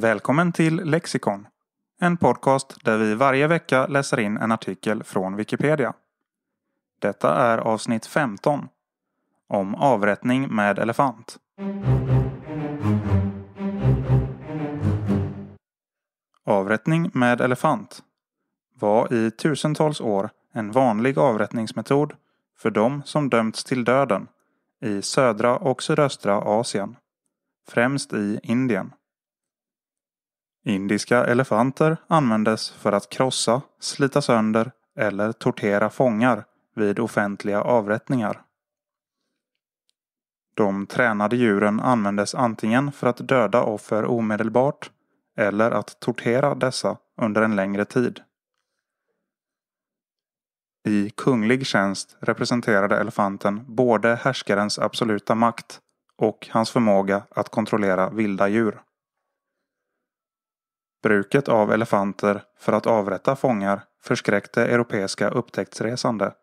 Välkommen till Lexikon. En podcast där vi varje vecka läser in en artikel från Wikipedia. Detta är avsnitt 15. Om avrättning med elefant. Avrättning med elefant var i tusentals år en vanlig avrättningsmetod för de som dömts till döden i södra och sydöstra Asien, främst i Indien. Indiska elefanter användes för att krossa, slita sönder eller tortera fångar vid offentliga avrättningar. De tränade djuren användes antingen för att döda offer omedelbart eller att tortera dessa under en längre tid. I kunglig tjänst representerade elefanten både härskarens absoluta makt och hans förmåga att kontrollera vilda djur. Bruket av elefanter för att avrätta fångar förskräckte europeiska upptäcktsresande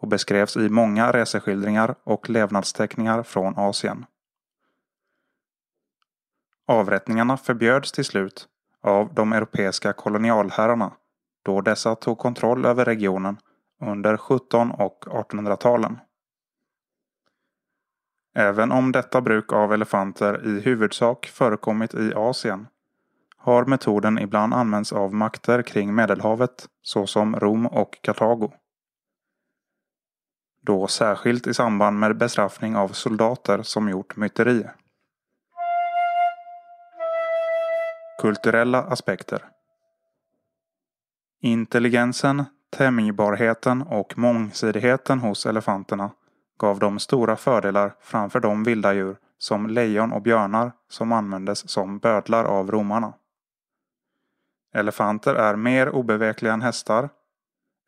och beskrevs i många reseskildringar och levnadsteckningar från Asien. Avrättningarna förbjöds till slut av de europeiska kolonialherrarna då dessa tog kontroll över regionen under 17 och 1800-talen. Även om detta bruk av elefanter i huvudsak förekommit i Asien har metoden ibland använts av makter kring Medelhavet, såsom Rom och Kartago. Då särskilt i samband med bestraffning av soldater som gjort myteri. Kulturella aspekter Intelligensen, tämjbarheten och mångsidigheten hos elefanterna gav dem stora fördelar framför de vilda djur som lejon och björnar som användes som bödlar av romarna. Elefanter är mer obevekliga än hästar.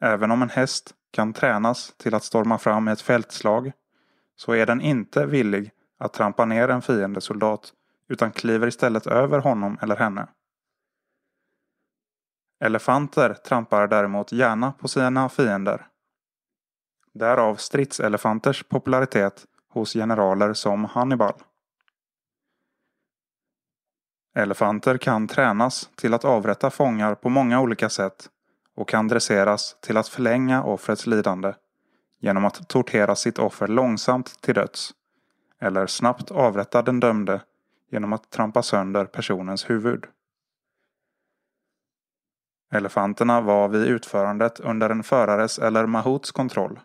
Även om en häst kan tränas till att storma fram i ett fältslag så är den inte villig att trampa ner en fiendesoldat utan kliver istället över honom eller henne. Elefanter trampar däremot gärna på sina fiender. Därav stridselefanters popularitet hos generaler som Hannibal. Elefanter kan tränas till att avrätta fångar på många olika sätt och kan dresseras till att förlänga offrets lidande genom att tortera sitt offer långsamt till döds eller snabbt avrätta den dömde genom att trampa sönder personens huvud. Elefanterna var vid utförandet under en förares eller mahouts kontroll.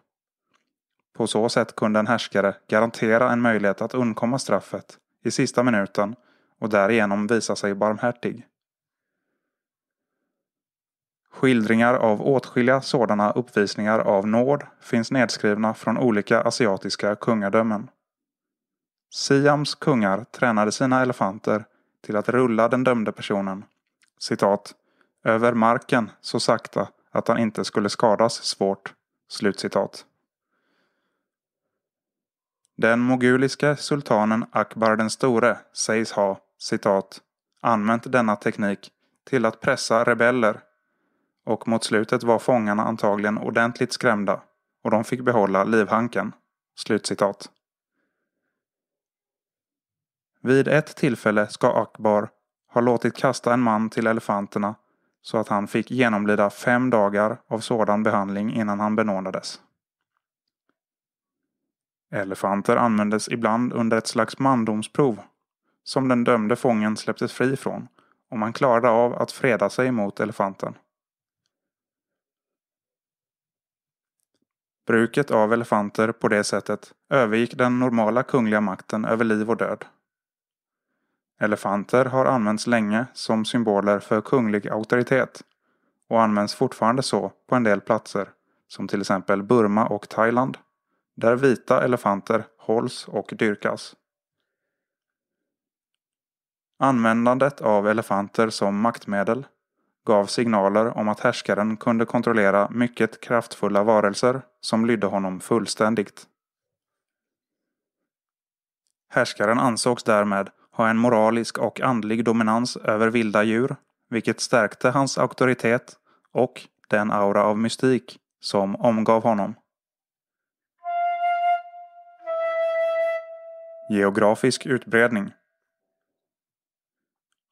På så sätt kunde en härskare garantera en möjlighet att undkomma straffet i sista minuten och därigenom visa sig barmhärtig. Skildringar av åtskilliga sådana uppvisningar av nåd finns nedskrivna från olika asiatiska kungadömen. Siams kungar tränade sina elefanter till att rulla den dömde personen, citat, över marken så sakta att han inte skulle skadas svårt, slutcitat. Den moguliske sultanen Akbar den store sägs ha citat, använt denna teknik till att pressa rebeller och mot slutet var fångarna antagligen ordentligt skrämda och de fick behålla livhanken. Slutcitat. Vid ett tillfälle ska Akbar ha låtit kasta en man till elefanterna så att han fick genomlida fem dagar av sådan behandling innan han benådades. Elefanter användes ibland under ett slags mandomsprov som den dömde fången släpptes fri från om han klarade av att freda sig mot elefanten. Bruket av elefanter på det sättet övergick den normala kungliga makten över liv och död. Elefanter har använts länge som symboler för kunglig auktoritet och används fortfarande så på en del platser som till exempel Burma och Thailand där vita elefanter hålls och dyrkas. Användandet av elefanter som maktmedel gav signaler om att härskaren kunde kontrollera mycket kraftfulla varelser som lydde honom fullständigt. Härskaren ansågs därmed ha en moralisk och andlig dominans över vilda djur, vilket stärkte hans auktoritet och den aura av mystik som omgav honom. Geografisk utbredning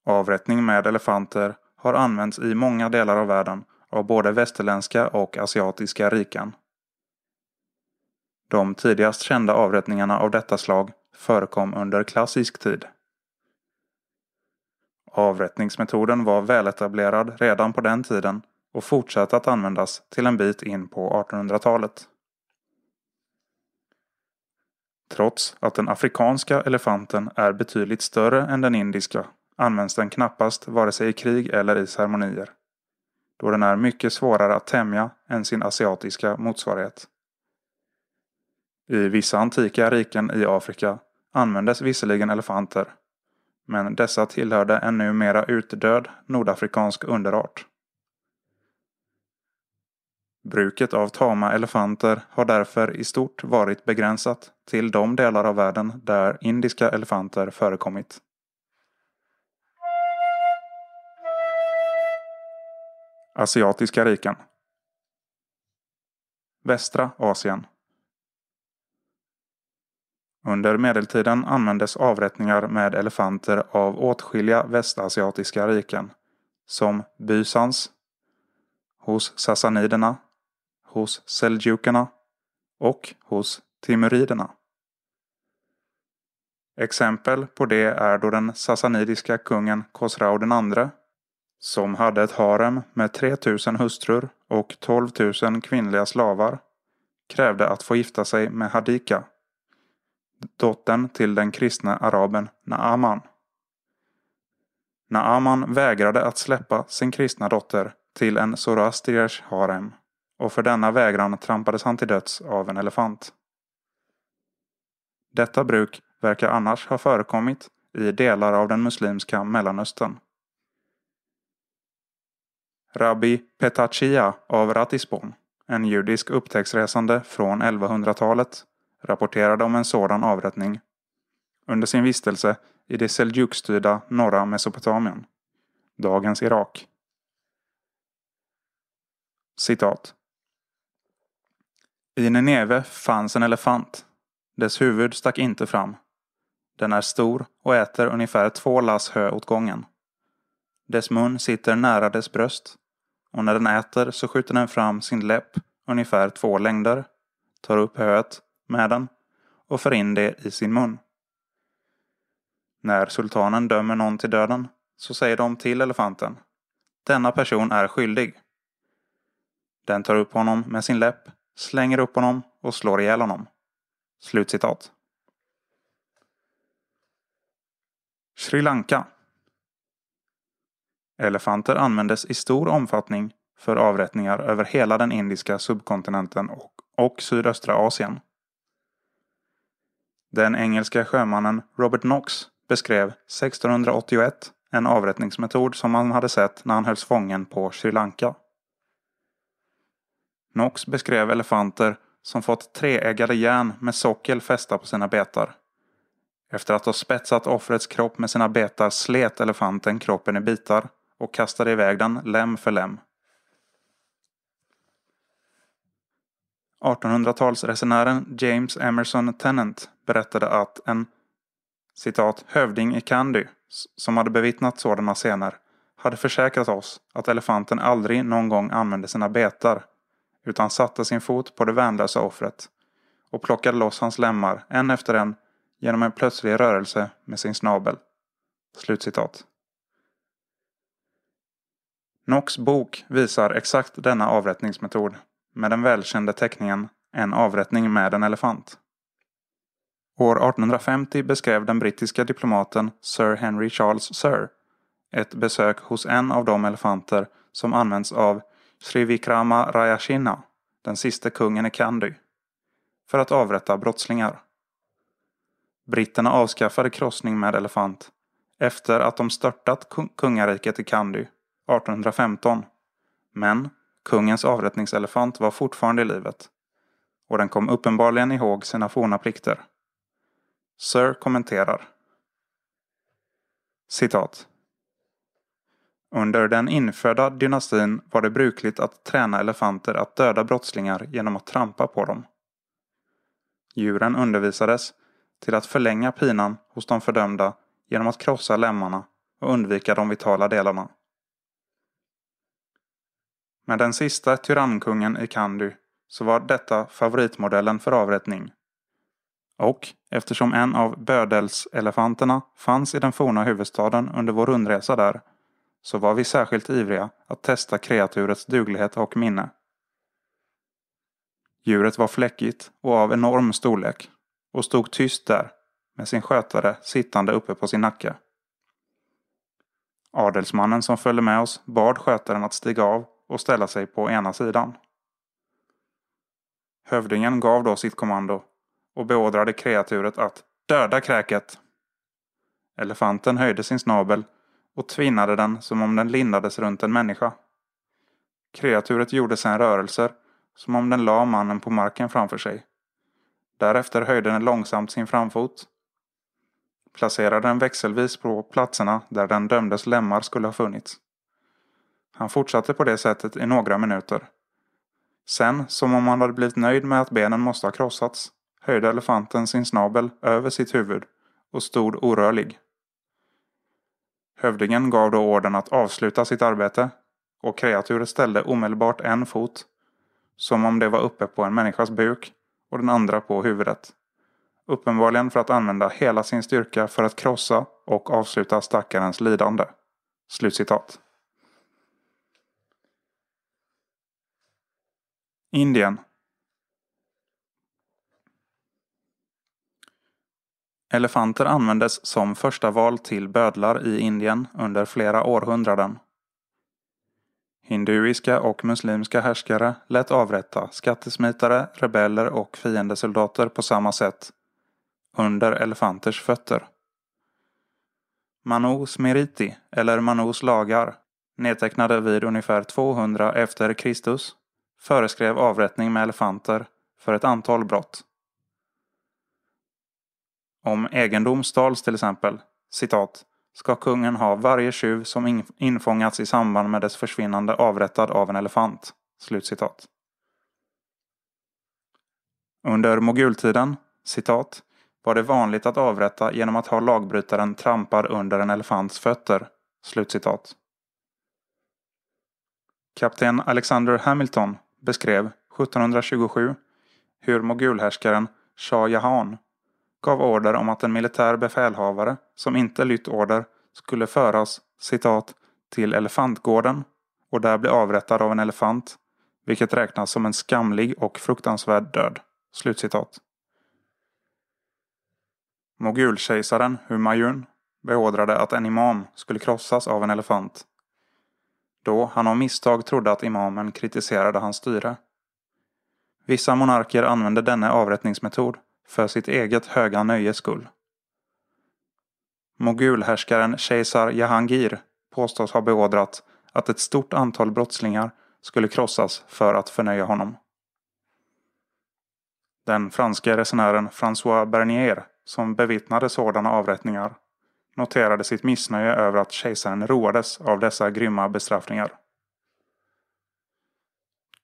Avrättning med elefanter har använts i många delar av världen av både västerländska och asiatiska riken. De tidigast kända avrättningarna av detta slag förekom under klassisk tid. Avrättningsmetoden var väletablerad redan på den tiden och fortsatte att användas till en bit in på 1800-talet. Trots att den afrikanska elefanten är betydligt större än den indiska används den knappast vare sig i krig eller i ceremonier. Då den är mycket svårare att tämja än sin asiatiska motsvarighet. I vissa antika riken i Afrika användes visserligen elefanter, men dessa tillhörde en numera utdöd nordafrikansk underart. Bruket av tama elefanter har därför i stort varit begränsat till de delar av världen där indiska elefanter förekommit. Asiatiska riken. Västra Asien. Under medeltiden användes avrättningar med elefanter av åtskilliga västasiatiska riken, som Bysans, hos sassaniderna, hos seljukerna och hos timuriderna. Exempel på det är då den sassanidiska kungen Khosrau II som hade ett harem med 3000 hustrur och 12 000 kvinnliga slavar, krävde att få gifta sig med Hadika, dottern till den kristna araben Naaman. Naaman vägrade att släppa sin kristna dotter till en Zoroastriers harem och för denna vägran trampades han till döds av en elefant. Detta bruk verkar annars ha förekommit i delar av den muslimska Mellanöstern. Rabbi Petachia av Ratisbon, en judisk upptäcktsresande från 1100-talet, rapporterade om en sådan avrättning under sin vistelse i det seljukstyrda norra Mesopotamien, dagens Irak. Citat. I Nineve fanns en elefant. Dess huvud stack inte fram. Den är stor och äter ungefär två lass hö åt gången. Dess mun sitter nära dess bröst. Och när den äter så skjuter den fram sin läpp ungefär två längder, tar upp höet med den och för in det i sin mun. När sultanen dömer någon till döden så säger de till elefanten Denna person är skyldig. Den tar upp honom med sin läpp, slänger upp honom och slår ihjäl honom. Slutcitat. Sri Lanka Elefanter användes i stor omfattning för avrättningar över hela den indiska subkontinenten och, och sydöstra Asien. Den engelska sjömannen Robert Knox beskrev 1681 en avrättningsmetod som han hade sett när han hölls fången på Sri Lanka. Knox beskrev elefanter som fått treeggade järn med sockel fästa på sina betar. Efter att ha spetsat offrets kropp med sina betar slet elefanten kroppen i bitar och kastade iväg den lem för lem. 1800-talsresenären James Emerson Tennant berättade att en citat, hövding i Candy, som hade bevittnat sådana scener, hade försäkrat oss att elefanten aldrig någon gång använde sina betar, utan satte sin fot på det värnlösa offret och plockade loss hans lemmar en efter en genom en plötslig rörelse med sin snabel. Slutcitat. Knox bok visar exakt denna avrättningsmetod med den välkända teckningen En avrättning med en elefant. År 1850 beskrev den brittiska diplomaten Sir Henry Charles Sir ett besök hos en av de elefanter som används av Srivikrama Rayashinna, den siste kungen i Kandy, för att avrätta brottslingar. Britterna avskaffade krossning med elefant efter att de störtat kungariket i Kandy 1815. Men kungens avrättningselefant var fortfarande i livet. Och den kom uppenbarligen ihåg sina forna plikter. Sir kommenterar. Citat. Under den infödda dynastin var det brukligt att träna elefanter att döda brottslingar genom att trampa på dem. Djuren undervisades till att förlänga pinan hos de fördömda genom att krossa lemmarna och undvika de vitala delarna. Med den sista tyrannkungen i Kandy så var detta favoritmodellen för avrättning. Och eftersom en av bödelselefanterna fanns i den forna huvudstaden under vår rundresa där så var vi särskilt ivriga att testa kreaturets duglighet och minne. Djuret var fläckigt och av enorm storlek och stod tyst där med sin skötare sittande uppe på sin nacke. Adelsmannen som följde med oss bad skötaren att stiga av och ställa sig på ena sidan. Hövdingen gav då sitt kommando och beordrade kreaturet att döda kräket. Elefanten höjde sin snabel och tvinnade den som om den lindades runt en människa. Kreaturet gjorde sedan rörelser som om den la mannen på marken framför sig. Därefter höjde den långsamt sin framfot. Placerade den växelvis på platserna där den dömdes lemmar skulle ha funnits. Han fortsatte på det sättet i några minuter. Sen, som om han hade blivit nöjd med att benen måste ha krossats, höjde elefanten sin snabel över sitt huvud och stod orörlig. Hövdingen gav då orden att avsluta sitt arbete och kreaturet ställde omedelbart en fot, som om det var uppe på en människas buk och den andra på huvudet. Uppenbarligen för att använda hela sin styrka för att krossa och avsluta stackarens lidande." Slutcitat. Indien. Elefanter användes som första val till bödlar i Indien under flera århundraden. Hinduiska och muslimska härskare lät avrätta skattesmitare, rebeller och fiendesoldater på samma sätt, under elefanters fötter. Manus meriti, eller Manus lagar, nedtecknade vid ungefär 200 efter Kristus, föreskrev avrättning med elefanter för ett antal brott. Om egendom stals till exempel, citat, ska kungen ha varje tjuv som infångats i samband med dess försvinnande avrättad av en elefant. Slutcitat. Under mogultiden, citat, var det vanligt att avrätta genom att ha lagbrytaren trampad under en elefants fötter. Slutcitat. Kapten Alexander Hamilton beskrev 1727 hur mogulhärskaren Shah Jahan gav order om att en militär befälhavare som inte lytt order skulle föras citat, till elefantgården och där bli avrättad av en elefant, vilket räknas som en skamlig och fruktansvärd död. Slutcitat. Mogulkejsaren Humayun beordrade att en imam skulle krossas av en elefant då han av misstag trodde att imamen kritiserade hans styre. Vissa monarker använde denna avrättningsmetod för sitt eget höga nöjes skull. Mogulhärskaren kejsar Jahangir påstås ha beordrat att ett stort antal brottslingar skulle krossas för att förnöja honom. Den franske resenären François Bernier, som bevittnade sådana avrättningar, noterade sitt missnöje över att kejsaren roades av dessa grymma bestraffningar.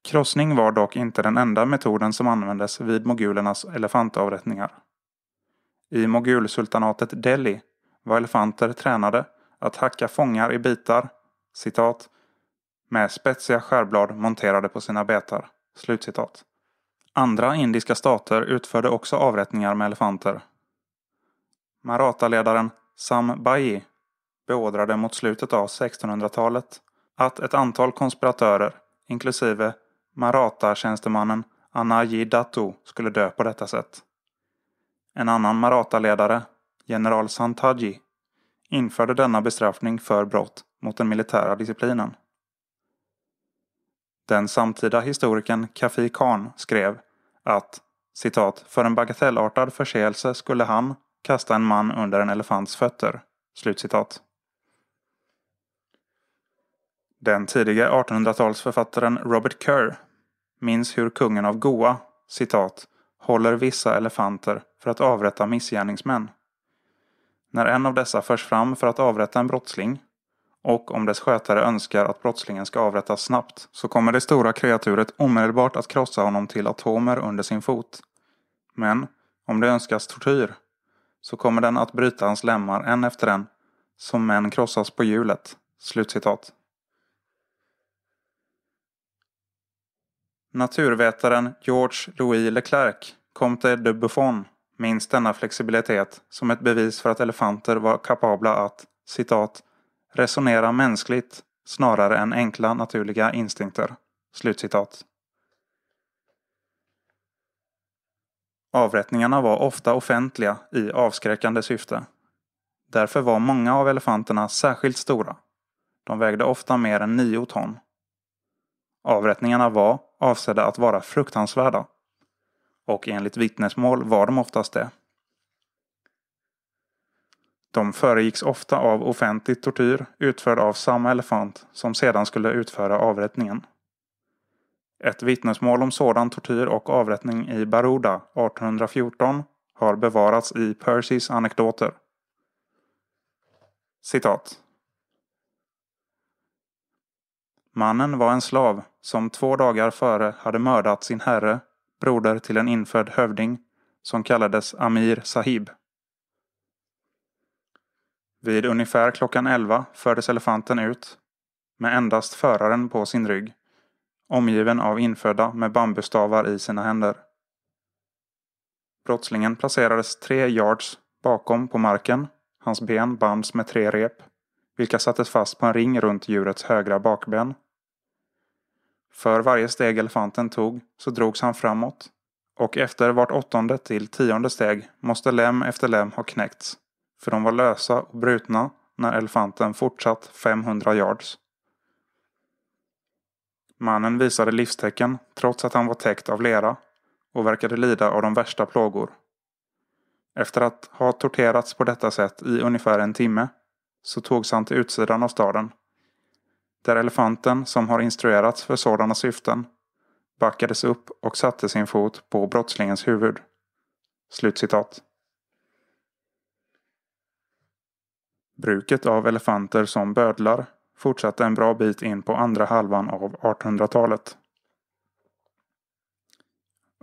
Krossning var dock inte den enda metoden som användes vid mogulernas elefantavrättningar. I mogulsultanatet Delhi var elefanter tränade att hacka fångar i bitar, citat, med spetsiga skärblad monterade på sina betar, slutcitat. Andra indiska stater utförde också avrättningar med elefanter. Maratha-ledaren Sam Bayi beordrade mot slutet av 1600-talet att ett antal konspiratörer, inklusive Maratha-tjänstemannen Anaji Datu, skulle dö på detta sätt. En annan Maratha-ledare, general Santaji, införde denna bestraffning för brott mot den militära disciplinen. Den samtida historikern Kafi Khan skrev att citat, för en bagatellartad förseelse skulle han, kasta en man under en elefants fötter. Slutcitat. Den tidiga 1800-talsförfattaren Robert Kerr minns hur kungen av Goa, citat, håller vissa elefanter för att avrätta missgärningsmän. När en av dessa förs fram för att avrätta en brottsling och om dess skötare önskar att brottslingen ska avrättas snabbt så kommer det stora kreaturet omedelbart att krossa honom till atomer under sin fot. Men om det önskas tortyr så kommer den att bryta hans lemmar en efter en, som män krossas på hjulet." Slutcitat. Naturvetaren George Louis Leclerc, Comte de Buffon, minns denna flexibilitet som ett bevis för att elefanter var kapabla att citat, resonera mänskligt snarare än enkla naturliga instinkter. Slutcitat. Avrättningarna var ofta offentliga i avskräckande syfte. Därför var många av elefanterna särskilt stora. De vägde ofta mer än nio ton. Avrättningarna var avsedda att vara fruktansvärda. Och enligt vittnesmål var de oftast det. De föregicks ofta av offentlig tortyr utförd av samma elefant som sedan skulle utföra avrättningen. Ett vittnesmål om sådan tortyr och avrättning i Baruda 1814 har bevarats i Percys anekdoter. Citat. Mannen var en slav som två dagar före hade mördat sin herre, broder till en infödd hövding, som kallades Amir Sahib. Vid ungefär klockan elva fördes elefanten ut, med endast föraren på sin rygg omgiven av infödda med bambustavar i sina händer. Brottslingen placerades tre yards bakom på marken. Hans ben bands med tre rep, vilka sattes fast på en ring runt djurets högra bakben. För varje steg elefanten tog så drogs han framåt och efter vart åttonde till tionde steg måste lem efter lem ha knäckts, för de var lösa och brutna när elefanten fortsatt 500 yards. Mannen visade livstecken trots att han var täckt av lera och verkade lida av de värsta plågor. Efter att ha torterats på detta sätt i ungefär en timme så togs han till utsidan av staden. Där elefanten, som har instruerats för sådana syften, backades upp och satte sin fot på brottslingens huvud. Slutcitat. Bruket av elefanter som bödlar fortsatte en bra bit in på andra halvan av 1800-talet.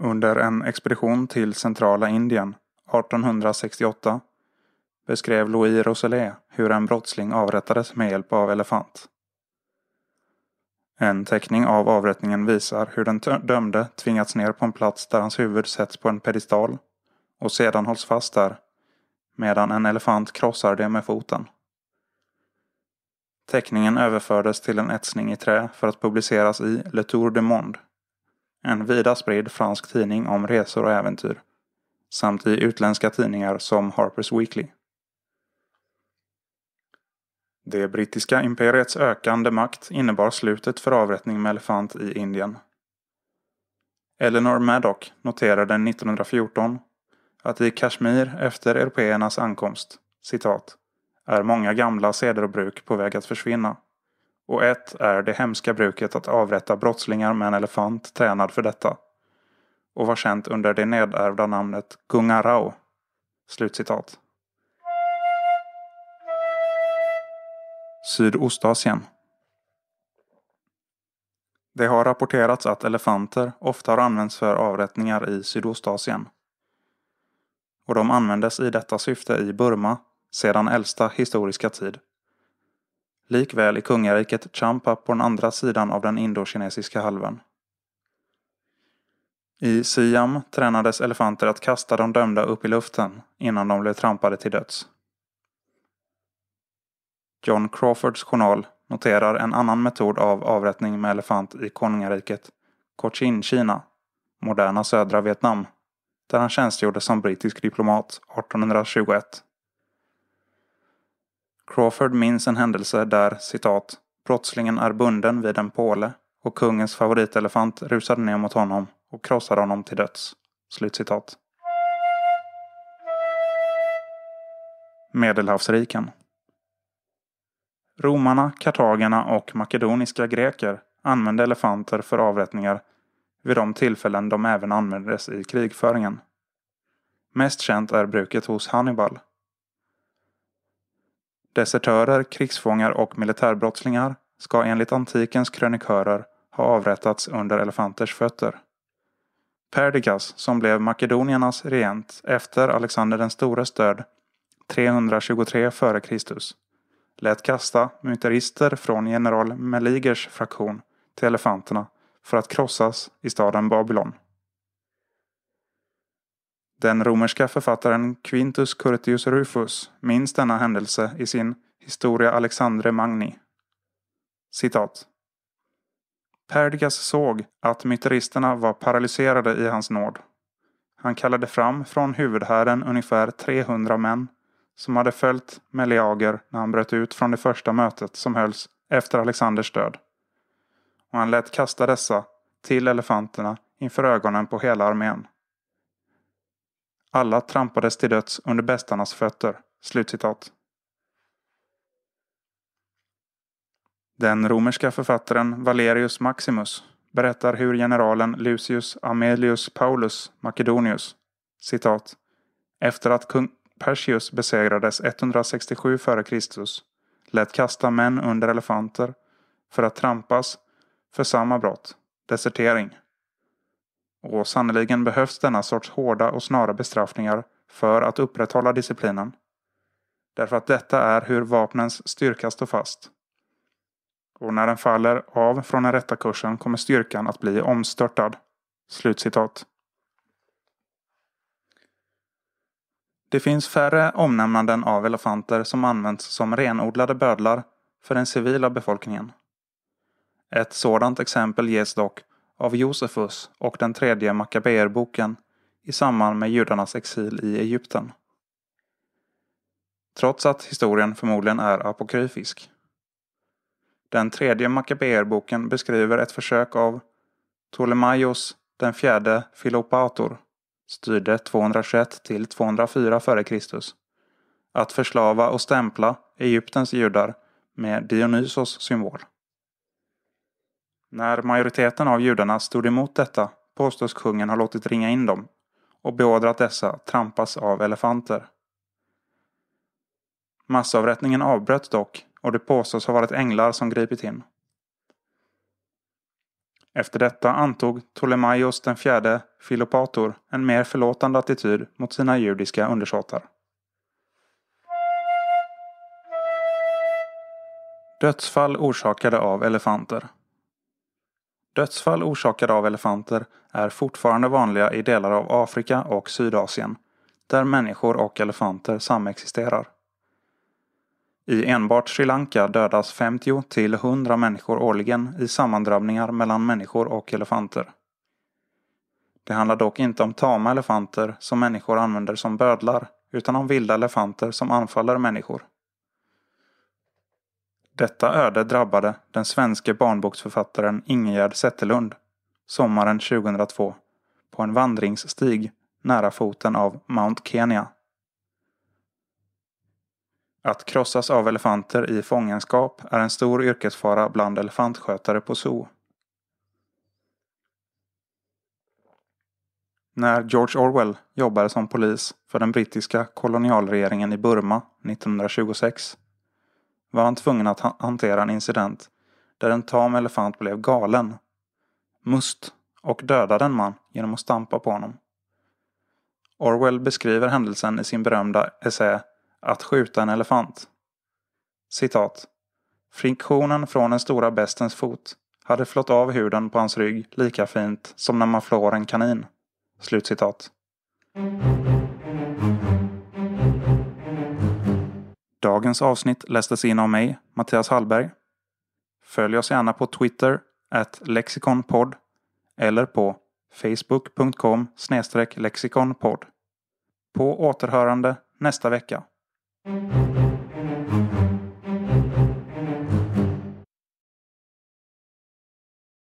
Under en expedition till centrala Indien 1868 beskrev Louis Rosselet hur en brottsling avrättades med hjälp av elefant. En teckning av avrättningen visar hur den dömde tvingats ner på en plats där hans huvud sätts på en pedestal och sedan hålls fast där medan en elefant krossar det med foten. Teckningen överfördes till en etsning i trä för att publiceras i Le Tour de Monde, en vida spridd fransk tidning om resor och äventyr, samt i utländska tidningar som Harper's Weekly. Det brittiska imperiets ökande makt innebar slutet för avrättning med elefant i Indien. Eleanor Maddock noterade 1914 att i Kashmir efter européernas ankomst, citat, är många gamla seder och bruk på väg att försvinna. Och ett är det hemska bruket att avrätta brottslingar med en elefant tränad för detta. Och var känt under det nedärvda namnet Gungarao. Slutcitat. Sydostasien. Det har rapporterats att elefanter ofta har använts för avrättningar i Sydostasien. Och de användes i detta syfte i Burma sedan äldsta historiska tid. Likväl är kungariket Champa på den andra sidan av den indokinesiska halvön. I Siam tränades elefanter att kasta de dömda upp i luften innan de blev trampade till döds. John Crawfords journal noterar en annan metod av avrättning med elefant i konungariket Cochin-Kina, moderna södra Vietnam, där han tjänstgjorde som brittisk diplomat 1821 Crawford minns en händelse där, citat, brottslingen är bunden vid en påle och kungens favoritelefant rusade ner mot honom och krossade honom till döds. Slutcitat. Medelhavsriken. Romarna, kartagerna och makedoniska greker använde elefanter för avrättningar vid de tillfällen de även användes i krigföringen. Mest känt är bruket hos Hannibal Desertörer, krigsfångar och militärbrottslingar ska enligt antikens krönikörer ha avrättats under elefanters fötter. Perdikas, som blev makedoniernas regent efter Alexander den stores död 323 f.Kr. lät kasta myterister från general Meligers fraktion till elefanterna för att krossas i staden Babylon. Den romerska författaren Quintus Curtius Rufus minns denna händelse i sin Historia Alexandre Magni. Citat. Perdikas såg att myteristerna var paralyserade i hans nåd. Han kallade fram från huvudhären ungefär 300 män som hade följt Meleager när han bröt ut från det första mötet som hölls efter Alexanders död. Och han lät kasta dessa till elefanterna inför ögonen på hela armén. Alla trampades till döds under bästarnas fötter. Slutcitat. Den romerska författaren Valerius Maximus berättar hur generalen Lucius Amelius Paulus Makedonius, citat, efter att kung Persius besegrades 167 f.Kr. lät kasta män under elefanter för att trampas för samma brott, desertering. Och sannoliken behövs denna sorts hårda och snara bestraffningar för att upprätthålla disciplinen. Därför att detta är hur vapnens styrka står fast. Och när den faller av från den rätta kursen kommer styrkan att bli omstörtad. Slutcitat. Det finns färre omnämnanden av elefanter som används som renodlade bödlar för den civila befolkningen. Ett sådant exempel ges dock av Josefus och den tredje Makabeerboken i samband med judarnas exil i Egypten. Trots att historien förmodligen är apokryfisk. Den tredje Makabeerboken beskriver ett försök av Ptolemaios den fjärde Filopator, styrde 221 till 204 f.Kr. att förslava och stämpla Egyptens judar med Dionysos symbol. När majoriteten av judarna stod emot detta påstås kungen ha låtit ringa in dem och beordrat dessa trampas av elefanter. Massavrättningen avbröts dock och det påstås ha varit änglar som gripit in. Efter detta antog Ptolemaios den fjärde Filopator en mer förlåtande attityd mot sina judiska undersåtar. Dödsfall orsakade av elefanter Dödsfall orsakade av elefanter är fortfarande vanliga i delar av Afrika och Sydasien, där människor och elefanter samexisterar. I enbart Sri Lanka dödas 50 till 100 människor årligen i sammandrabbningar mellan människor och elefanter. Det handlar dock inte om tama elefanter som människor använder som bödlar, utan om vilda elefanter som anfaller människor. Detta öde drabbade den svenske barnboksförfattaren Ingegerd Zetterlund sommaren 2002 på en vandringsstig nära foten av Mount Kenya. Att krossas av elefanter i fångenskap är en stor yrkesfara bland elefantskötare på zoo. När George Orwell jobbade som polis för den brittiska kolonialregeringen i Burma 1926 var han tvungen att hantera en incident där en tam elefant blev galen, must och dödade en man genom att stampa på honom. Orwell beskriver händelsen i sin berömda essä Att skjuta en elefant. Citat. Friktionen från den stora bestens fot hade flått av huden på hans rygg lika fint som när man flår en kanin. Slutcitat. Mm. Dagens avsnitt lästes in av mig, Mattias Hallberg. Följ oss gärna på Twitter, at lexikonpodd, eller på facebook.com lexikonpodd. På återhörande nästa vecka.